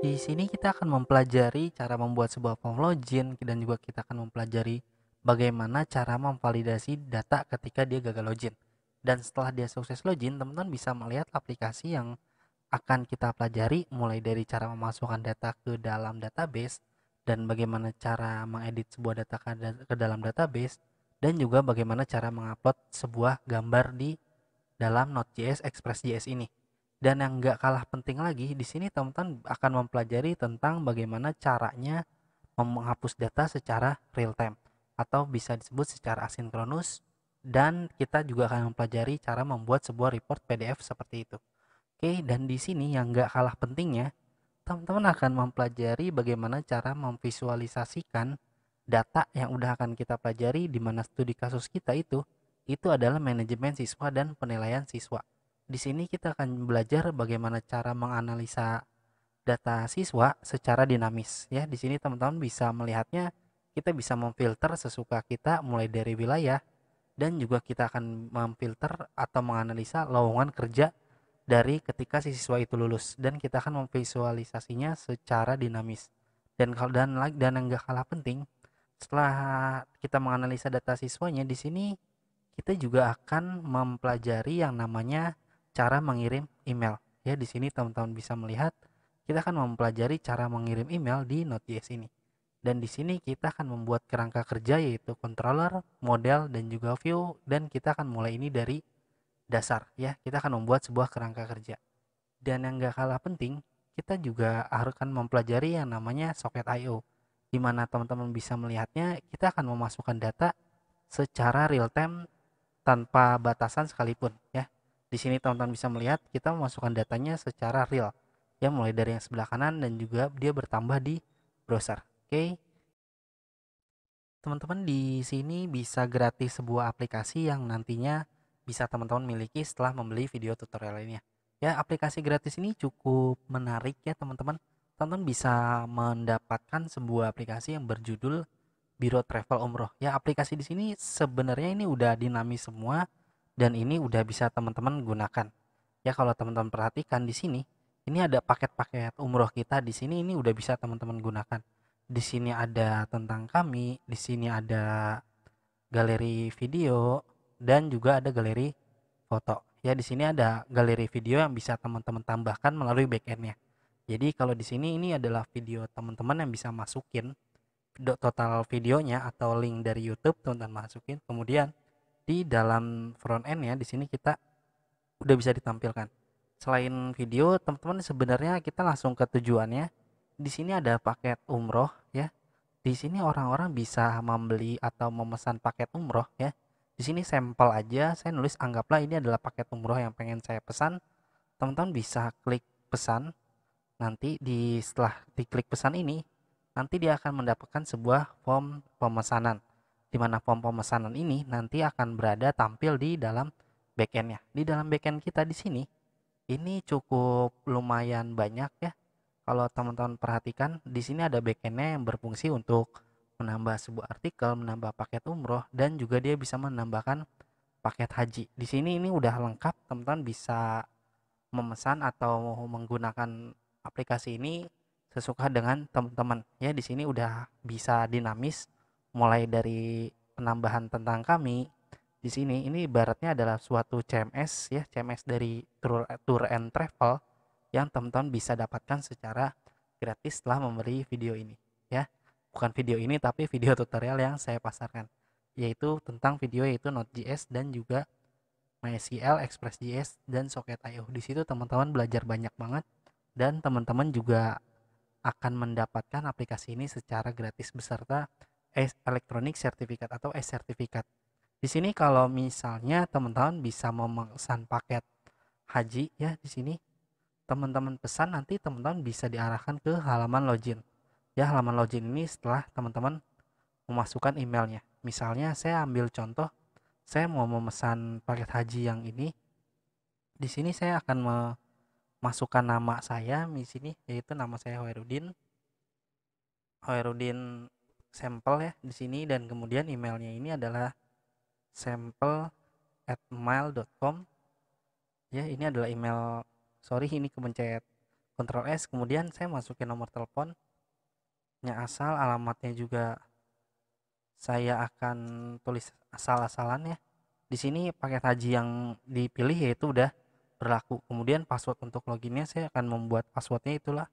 Di sini kita akan mempelajari cara membuat sebuah form login dan juga kita akan mempelajari bagaimana cara memvalidasi data ketika dia gagal login. Dan setelah dia sukses login, teman-teman bisa melihat aplikasi yang akan kita pelajari mulai dari cara memasukkan data ke dalam database dan bagaimana cara mengedit sebuah data ke dalam database dan juga bagaimana cara mengupload sebuah gambar di dalam Node.js Express.js ini. Dan yang nggak kalah penting lagi, di sini teman-teman akan mempelajari tentang bagaimana caranya menghapus data secara real time atau bisa disebut secara asinkronus dan kita juga akan mempelajari cara membuat sebuah report PDF seperti itu. Oke, dan di sini yang nggak kalah pentingnya, teman-teman akan mempelajari bagaimana cara memvisualisasikan data yang udah akan kita pelajari di mana studi kasus kita itu, itu adalah manajemen siswa dan penilaian siswa. Di sini kita akan belajar bagaimana cara menganalisa data siswa secara dinamis ya. Di sini teman-teman bisa melihatnya kita bisa memfilter sesuka kita mulai dari wilayah dan juga kita akan memfilter atau menganalisa lowongan kerja dari ketika si siswa itu lulus dan kita akan memvisualisasinya secara dinamis. Dan kalau dan dan yang gak kalah penting, setelah kita menganalisa data siswanya di sini kita juga akan mempelajari yang namanya cara mengirim email. Ya, di sini teman-teman bisa melihat kita akan mempelajari cara mengirim email di Node.js ini. Dan di sini kita akan membuat kerangka kerja yaitu controller, model, dan juga view. Dan kita akan mulai ini dari dasar ya. Kita akan membuat sebuah kerangka kerja. Dan yang gak kalah penting, kita juga akan mempelajari yang namanya socket I.O. Di mana teman-teman bisa melihatnya, kita akan memasukkan data secara real time tanpa batasan sekalipun ya. Di sini teman-teman bisa melihat kita memasukkan datanya secara real. Ya, mulai dari yang sebelah kanan dan juga dia bertambah di browser. Oke. Okay. Teman-teman di sini bisa gratis sebuah aplikasi yang nantinya bisa teman-teman miliki setelah membeli video tutorial ini. Ya, aplikasi gratis ini cukup menarik ya teman-teman. Teman-teman bisa mendapatkan sebuah aplikasi yang berjudul Biro Travel Umroh. Ya, aplikasi di sini sebenarnya ini udah dinamis semua dan ini udah bisa teman-teman gunakan. Ya kalau teman-teman perhatikan di sini, ini ada paket-paket umroh kita di sini ini udah bisa teman-teman gunakan. Di sini ada tentang kami, di sini ada galeri video dan juga ada galeri foto. Ya di sini ada galeri video yang bisa teman-teman tambahkan melalui backendnya. Jadi kalau di sini ini adalah video teman-teman yang bisa masukin total videonya atau link dari YouTube teman-teman masukin. Kemudian di dalam front end ya di sini kita udah bisa ditampilkan selain video teman-teman sebenarnya kita langsung ke tujuannya di sini ada paket umroh ya di sini orang-orang bisa membeli atau memesan paket umroh ya di sini sampel aja saya nulis anggaplah ini adalah paket umroh yang pengen saya pesan teman-teman bisa klik pesan nanti di setelah diklik pesan ini nanti dia akan mendapatkan sebuah form pemesanan di mana form pemesanan ini nanti akan berada tampil di dalam backendnya. Di dalam backend kita di sini, ini cukup lumayan banyak ya. Kalau teman-teman perhatikan, di sini ada backendnya yang berfungsi untuk menambah sebuah artikel, menambah paket umroh, dan juga dia bisa menambahkan paket haji. Di sini ini udah lengkap, teman-teman bisa memesan atau menggunakan aplikasi ini sesuka dengan teman-teman. Ya, di sini udah bisa dinamis mulai dari penambahan tentang kami di sini ini ibaratnya adalah suatu CMS ya CMS dari tour, tour and travel yang teman-teman bisa dapatkan secara gratis setelah memberi video ini ya bukan video ini tapi video tutorial yang saya pasarkan yaitu tentang video yaitu Node.js dan juga MySQL, Express.js dan IO di situ teman-teman belajar banyak banget dan teman-teman juga akan mendapatkan aplikasi ini secara gratis beserta elektronik sertifikat atau e-sertifikat. Di sini kalau misalnya teman-teman bisa memesan paket haji ya di sini teman-teman pesan nanti teman-teman bisa diarahkan ke halaman login. Ya halaman login ini setelah teman-teman memasukkan emailnya. Misalnya saya ambil contoh saya mau memesan paket haji yang ini. Di sini saya akan memasukkan nama saya di sini yaitu nama saya Hoerudin. Hoerudin sampel ya di sini dan kemudian emailnya ini adalah sampel at mail.com ya ini adalah email sorry ini kemencet Ctrl S kemudian saya masukin nomor telepon nya asal alamatnya juga saya akan tulis asal-asalan ya di sini paket haji yang dipilih yaitu udah berlaku kemudian password untuk loginnya saya akan membuat passwordnya itulah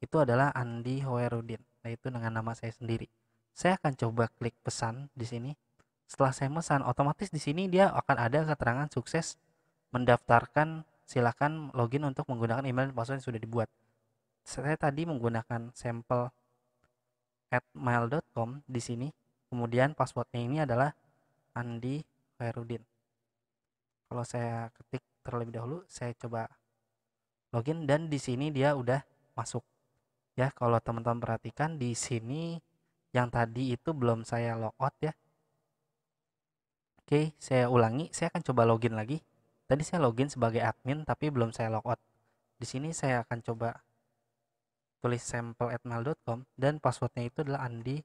itu adalah Andi Hoerudin yaitu nah, dengan nama saya sendiri saya akan coba klik pesan di sini. Setelah saya pesan, otomatis di sini dia akan ada keterangan sukses mendaftarkan. Silakan login untuk menggunakan email dan password yang sudah dibuat. Saya tadi menggunakan sampel at com di sini. Kemudian passwordnya ini adalah Andi Khairuddin. Kalau saya ketik terlebih dahulu, saya coba login dan di sini dia udah masuk. Ya, kalau teman-teman perhatikan di sini yang tadi itu belum saya logout ya. Oke, saya ulangi, saya akan coba login lagi. Tadi saya login sebagai admin tapi belum saya logout. Di sini saya akan coba tulis sample@mail.com dan passwordnya itu adalah Andi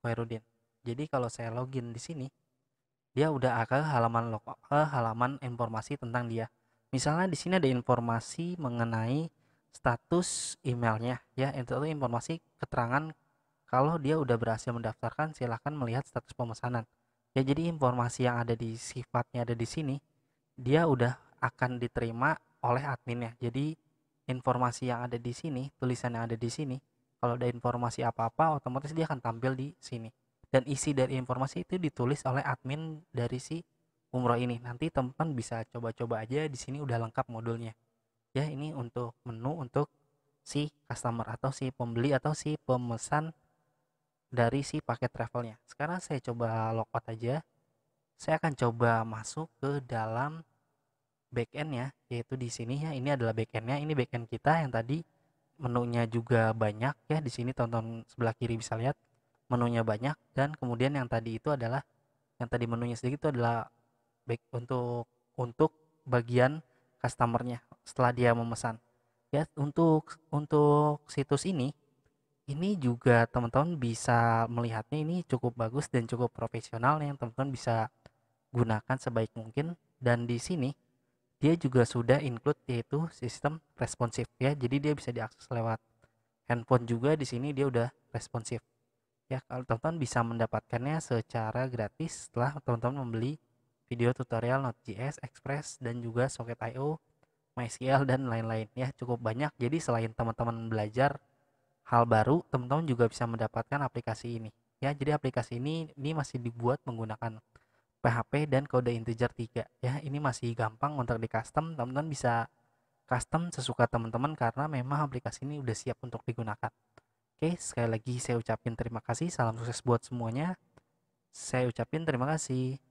Wairudin. Jadi kalau saya login di sini, dia udah ke halaman ke halaman informasi tentang dia. Misalnya di sini ada informasi mengenai status emailnya ya itu informasi keterangan kalau dia udah berhasil mendaftarkan, silahkan melihat status pemesanan. Ya, jadi informasi yang ada di sifatnya ada di sini, dia udah akan diterima oleh adminnya. Jadi informasi yang ada di sini, tulisan yang ada di sini, kalau ada informasi apa-apa, otomatis dia akan tampil di sini. Dan isi dari informasi itu ditulis oleh admin dari si umroh ini. Nanti teman-teman bisa coba-coba aja di sini udah lengkap modulnya. Ya, ini untuk menu untuk si customer atau si pembeli atau si pemesan dari si paket travelnya. Sekarang saya coba logout aja. Saya akan coba masuk ke dalam backend ya, yaitu di sini ya. Ini adalah backendnya. Ini backend kita yang tadi menunya juga banyak ya. Di sini tonton sebelah kiri bisa lihat menunya banyak dan kemudian yang tadi itu adalah yang tadi menunya sedikit itu adalah back untuk untuk bagian customernya setelah dia memesan ya untuk untuk situs ini ini juga teman-teman bisa melihatnya ini cukup bagus dan cukup profesional yang teman-teman bisa gunakan sebaik mungkin dan di sini dia juga sudah include yaitu sistem responsif ya jadi dia bisa diakses lewat handphone juga di sini dia udah responsif ya kalau teman-teman bisa mendapatkannya secara gratis setelah teman-teman membeli video tutorial Node.js, Express dan juga Socket.io, MySQL dan lain-lain ya cukup banyak jadi selain teman-teman belajar hal baru, teman-teman juga bisa mendapatkan aplikasi ini. Ya, jadi aplikasi ini ini masih dibuat menggunakan PHP dan kode integer 3. Ya, ini masih gampang untuk di custom, teman-teman bisa custom sesuka teman-teman karena memang aplikasi ini udah siap untuk digunakan. Oke, sekali lagi saya ucapin terima kasih, salam sukses buat semuanya. Saya ucapin terima kasih.